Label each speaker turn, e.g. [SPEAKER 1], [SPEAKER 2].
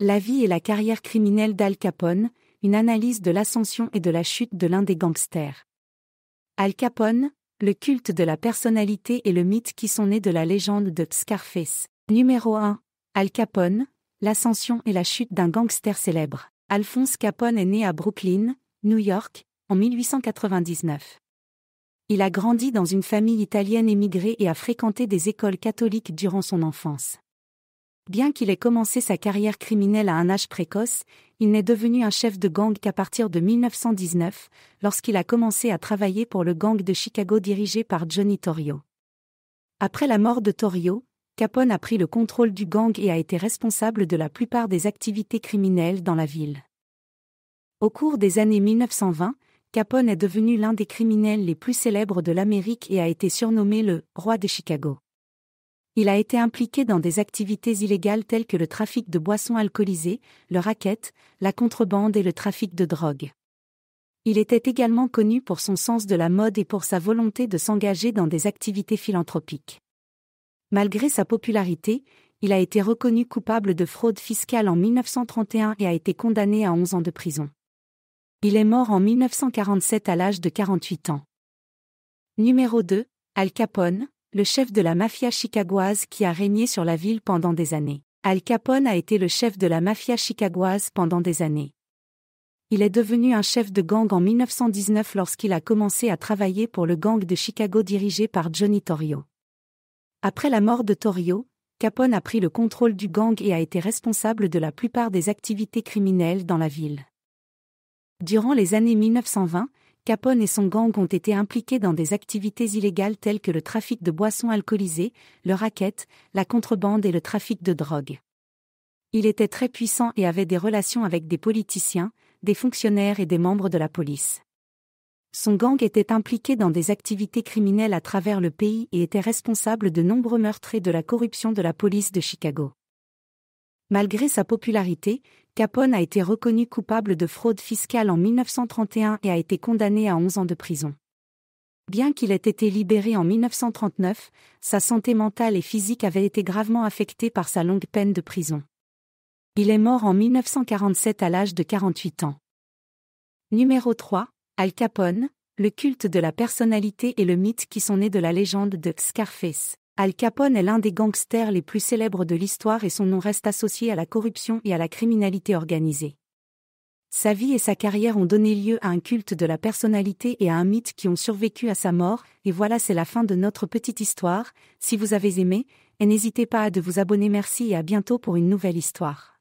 [SPEAKER 1] La vie et la carrière criminelle d'Al Capone, une analyse de l'ascension et de la chute de l'un des gangsters. Al Capone, le culte de la personnalité et le mythe qui sont nés de la légende de Scarface. Numéro 1. Al Capone, l'ascension et la chute d'un gangster célèbre. Alphonse Capone est né à Brooklyn, New York, en 1899. Il a grandi dans une famille italienne émigrée et a fréquenté des écoles catholiques durant son enfance. Bien qu'il ait commencé sa carrière criminelle à un âge précoce, il n'est devenu un chef de gang qu'à partir de 1919, lorsqu'il a commencé à travailler pour le gang de Chicago dirigé par Johnny Torrio. Après la mort de Torrio, Capone a pris le contrôle du gang et a été responsable de la plupart des activités criminelles dans la ville. Au cours des années 1920, Capone est devenu l'un des criminels les plus célèbres de l'Amérique et a été surnommé le roi de Chicago. Il a été impliqué dans des activités illégales telles que le trafic de boissons alcoolisées, le racket, la contrebande et le trafic de drogue. Il était également connu pour son sens de la mode et pour sa volonté de s'engager dans des activités philanthropiques. Malgré sa popularité, il a été reconnu coupable de fraude fiscale en 1931 et a été condamné à 11 ans de prison. Il est mort en 1947 à l'âge de 48 ans. Numéro 2, Al Capone, le chef de la mafia chicagoise qui a régné sur la ville pendant des années. Al Capone a été le chef de la mafia chicagoise pendant des années. Il est devenu un chef de gang en 1919 lorsqu'il a commencé à travailler pour le gang de Chicago dirigé par Johnny Torrio. Après la mort de Torrio, Capone a pris le contrôle du gang et a été responsable de la plupart des activités criminelles dans la ville. Durant les années 1920, Capone et son gang ont été impliqués dans des activités illégales telles que le trafic de boissons alcoolisées, le racket, la contrebande et le trafic de drogue. Il était très puissant et avait des relations avec des politiciens, des fonctionnaires et des membres de la police. Son gang était impliqué dans des activités criminelles à travers le pays et était responsable de nombreux meurtres et de la corruption de la police de Chicago. Malgré sa popularité, Capone a été reconnu coupable de fraude fiscale en 1931 et a été condamné à 11 ans de prison. Bien qu'il ait été libéré en 1939, sa santé mentale et physique avait été gravement affectée par sa longue peine de prison. Il est mort en 1947 à l'âge de 48 ans. Numéro 3. Al Capone, le culte de la personnalité et le mythe qui sont nés de la légende de Scarface. Al Capone est l'un des gangsters les plus célèbres de l'histoire et son nom reste associé à la corruption et à la criminalité organisée. Sa vie et sa carrière ont donné lieu à un culte de la personnalité et à un mythe qui ont survécu à sa mort, et voilà c'est la fin de notre petite histoire, si vous avez aimé, n'hésitez pas à de vous abonner merci et à bientôt pour une nouvelle histoire.